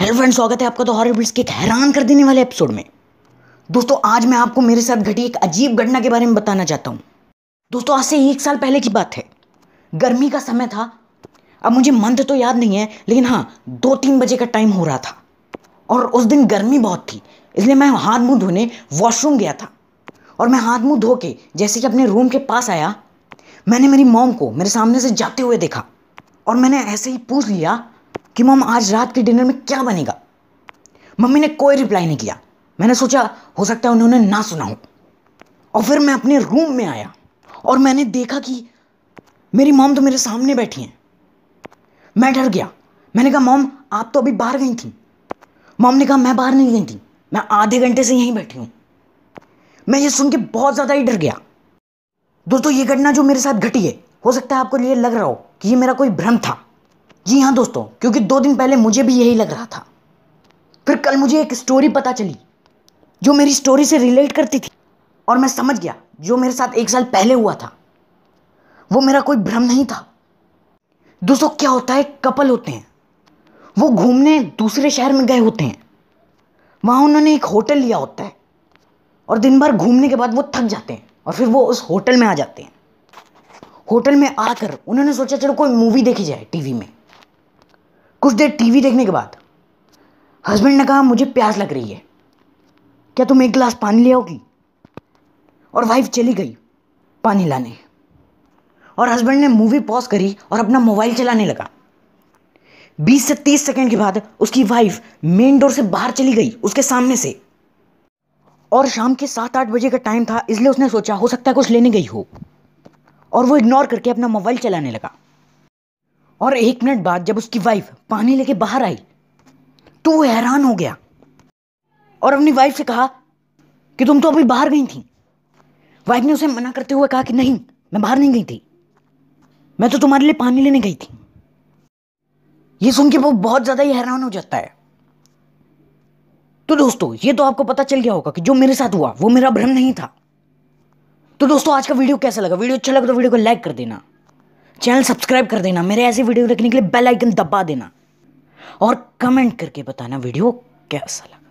hello friend स्वागत है आपका तो हॉरर बिल्स के एक हैरान कर देने वाले एपिसोड में दोस्तों आज मैं आपको मेरे साथ घटी एक अजीब घटना के बारे में बताना चाहता हूँ दोस्तों आज से एक साल पहले की बात है गर्मी का समय था अब मुझे मंथ तो याद नहीं है लेकिन हाँ दो तीन बजे का टाइम हो रहा था और उस दिन गर्मी बहुत थी इसलिए मैं हाथ मुँह धोने वॉशरूम गया था और मैं हाथ मुँह धो के जैसे कि अपने रूम के पास आया मैंने मेरी मॉम को मेरे सामने से जाते हुए देखा और मैंने ऐसे ही पूछ लिया कि मम आज रात के डिनर में क्या बनेगा मम्मी ने कोई रिप्लाई नहीं किया मैंने सोचा हो सकता है उन्होंने ना सुना हो और फिर मैं अपने रूम में आया और मैंने देखा कि मेरी मॉम तो मेरे सामने बैठी हैं मैं डर गया मैंने कहा मॉम आप तो अभी बाहर गई थी मॉम ने कहा मैं बाहर नहीं गई थी मैं आधे घंटे से यहीं बैठी हूँ मैं ये सुन के बहुत ज़्यादा ही डर गया दोस्तों ये घटना जो मेरे साथ घटी है हो सकता है आपको ये लग रहा हो कि ये मेरा कोई भ्रम था जी हाँ दोस्तों क्योंकि दो दिन पहले मुझे भी यही लग रहा था फिर कल मुझे एक स्टोरी पता चली जो मेरी स्टोरी से रिलेट करती थी और मैं समझ गया जो मेरे साथ एक साल पहले हुआ था वो मेरा कोई भ्रम नहीं था दोस्तों क्या होता है कपल होते हैं वो घूमने दूसरे शहर में गए होते हैं वहाँ उन्होंने एक होटल लिया होता है और दिन भर घूमने के बाद वो थक जाते हैं और फिर वो उस होटल में आ जाते हैं होटल में आकर उन्होंने सोचा चलो कोई मूवी देखी जाए टीवी में कुछ देर टीवी देखने के बाद हस्बैंड ने कहा मुझे प्यास लग रही है क्या तुम एक गिलास पानी ले आओगी और वाइफ चली गई पानी लाने और हस्बैंड ने मूवी पॉज करी और अपना मोबाइल चलाने लगा 20 से 30 सेकंड के बाद उसकी वाइफ मेन डोर से बाहर चली गई उसके सामने से और शाम के सात आठ बजे का टाइम था इसलिए उसने सोचा हो सकता है कुछ लेने गई हो और वो इग्नोर करके अपना मोबाइल चलाने लगा और एक मिनट बाद जब उसकी वाइफ पानी लेके बाहर आई तो वो हैरान हो गया और अपनी वाइफ से कहा कि तुम तो अभी बाहर गई थी वाइफ ने उसे मना करते हुए कहा कि नहीं मैं बाहर नहीं गई थी मैं तो तुम्हारे लिए पानी लेने गई थी ये सुन के वो बहुत ज़्यादा ही हैरान हो जाता है तो दोस्तों ये तो आपको पता चल गया होगा कि जो मेरे साथ हुआ वो मेरा भ्रम नहीं था तो दोस्तों आज का वीडियो कैसा लगा वीडियो अच्छा लगा तो वीडियो को लाइक कर देना चैनल सब्सक्राइब कर देना मेरे ऐसे वीडियो देखने के लिए बेल आइकन दबा देना और कमेंट करके बताना वीडियो कैसा लगा